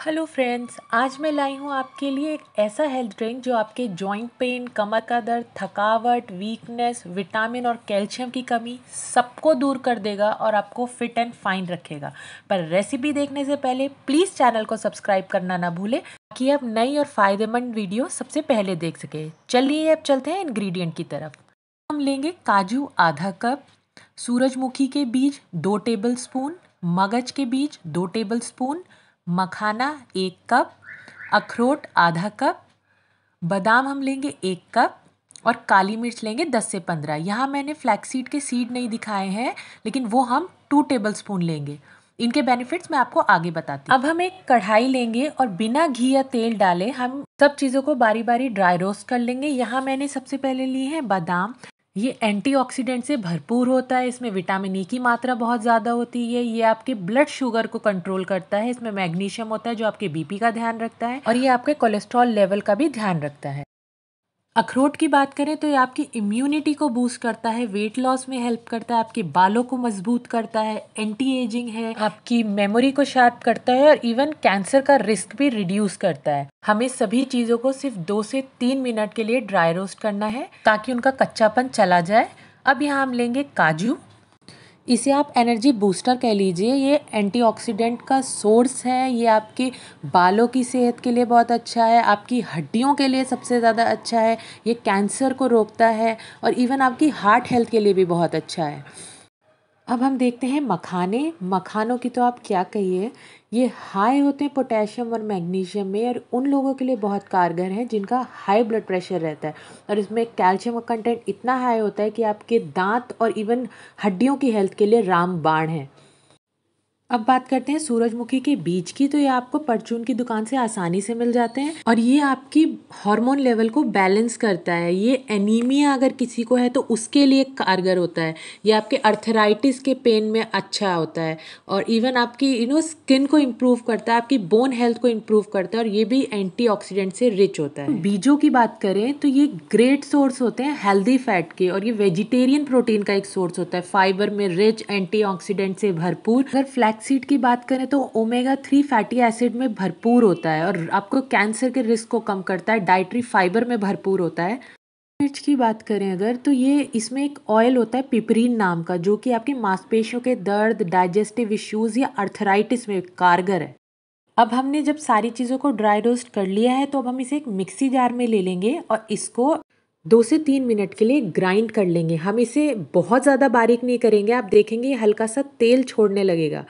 hello friends आज मैं लाई हूँ आपके लिए एक ऐसा हेल्थ ड्रिंक जो आपके जॉइंट पेन कमर का दर्द थकावट वीकनेस विटामिन और कैल्शियम की कमी सबको दूर कर देगा और आपको फिट एंड फाइन रखेगा पर रेसिपी देखने से पहले प्लीज़ चैनल को सब्सक्राइब करना ना भूलें ताकि आप नई और फ़ायदेमंद वीडियो सबसे पहले देख सकें चलिए अब चलते हैं इन्ग्रीडियंट की तरफ हम लेंगे काजू आधा कप सूरजमुखी के बीज दो टेबल स्पून मगज के बीज दो टेबल स्पून मखाना एक कप अखरोट आधा कप बादाम हम लेंगे एक कप और काली मिर्च लेंगे दस से पंद्रह यहाँ मैंने फ्लैक्सीड के सीड नहीं दिखाए हैं लेकिन वो हम टू टेबल स्पून लेंगे इनके बेनिफिट्स मैं आपको आगे बताती हूँ अब हम एक कढ़ाई लेंगे और बिना घी या तेल डाले हम सब चीज़ों को बारी बारी ड्राई रोस्ट कर लेंगे यहाँ मैंने सबसे पहले लिए हैं बादाम ये एंटीऑक्सीडेंट से भरपूर होता है इसमें विटामिन ई e की मात्रा बहुत ज़्यादा होती है ये आपके ब्लड शुगर को कंट्रोल करता है इसमें मैग्नीशियम होता है जो आपके बीपी का ध्यान रखता है और ये आपके कोलेस्ट्रॉल लेवल का भी ध्यान रखता है अखरोट की बात करें तो ये आपकी इम्यूनिटी को बूस्ट करता है वेट लॉस में हेल्प करता है आपके बालों को मजबूत करता है एंटी एजिंग है आपकी मेमोरी को शार्प करता है और इवन कैंसर का रिस्क भी रिड्यूस करता है हमें सभी चीज़ों को सिर्फ दो से तीन मिनट के लिए ड्राई रोस्ट करना है ताकि उनका कच्चापन चला जाए अब यहाँ हम लेंगे काजू इसे आप एनर्जी बूस्टर कह लीजिए ये एंटीऑक्सीडेंट का सोर्स है ये आपके बालों की सेहत के लिए बहुत अच्छा है आपकी हड्डियों के लिए सबसे ज़्यादा अच्छा है ये कैंसर को रोकता है और इवन आपकी हार्ट हेल्थ के लिए भी बहुत अच्छा है अब हम देखते हैं मखाने मखानों की तो आप क्या कहिए ये हाई होते हैं पोटेशियम और मैग्नीशियम में और उन लोगों के लिए बहुत कारगर है जिनका हाई ब्लड प्रेशर रहता है और इसमें कैल्शियम का कंटेंट इतना हाई होता है कि आपके दांत और इवन हड्डियों की हेल्थ के लिए रामबाण है अब बात करते हैं सूरजमुखी के बीज की तो ये आपको परचून की दुकान से आसानी से मिल जाते हैं और ये आपकी हार्मोन लेवल को बैलेंस करता है ये एनीमिया अगर किसी को है तो उसके लिए कारगर होता है ये आपके अर्थराइटिस के पेन में अच्छा होता है और इवन आपकी यू नो स्किन को इम्प्रूव करता है आपकी बोन हेल्थ को इम्प्रूव करता है और ये भी एंटी से रिच होता है बीजों की बात करें तो ये ग्रेट सोर्स होते हैं हेल्दी फैट के और ये वेजिटेरियन प्रोटीन का एक सोर्स होता है फाइबर में रिच एंटी से भरपूर अगर फ्लैक्स फ्लैक्सीड की बात करें तो ओमेगा थ्री फैटी एसिड में भरपूर होता है और आपको कैंसर के रिस्क को कम करता है डाइट्री फाइबर में भरपूर होता है मिर्च की बात करें अगर तो ये इसमें एक ऑयल होता है पिपरीन नाम का जो कि आपके मांसपेशियों के दर्द डाइजेस्टिव इश्यूज़ या अर्थराइटिस में कारगर है अब हमने जब सारी चीज़ों को ड्राई रोस्ट कर लिया है तो अब हम इसे एक मिक्सी जार में ले लेंगे और इसको दो से तीन मिनट के लिए ग्राइंड कर लेंगे हम इसे बहुत ज़्यादा बारीक नहीं करेंगे आप देखेंगे हल्का सा तेल छोड़ने लगेगा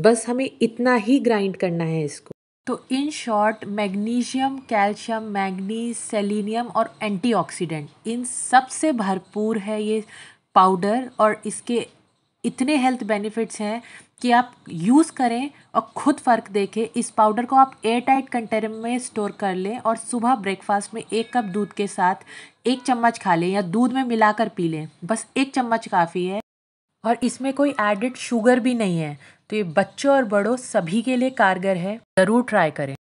बस हमें इतना ही ग्राइंड करना है इसको तो in short magnesium calcium manganese selenium और एंटीऑक्सीडेंट इन सब से भरपूर है ये पाउडर और इसके इतने हेल्थ बेनिफिट्स हैं कि आप यूज़ करें और ख़ुद फ़र्क देखें इस पाउडर को आप एयर टाइट कंटेनर में स्टोर कर लें और सुबह ब्रेकफास्ट में एक कप दूध के साथ एक चम्मच खा लें या दूध में मिलाकर पी लें बस एक चम्मच काफ़ी है और इसमें कोई एडेड शुगर भी नहीं है तो ये बच्चों और बड़ों सभी के लिए कारगर है ज़रूर ट्राई करें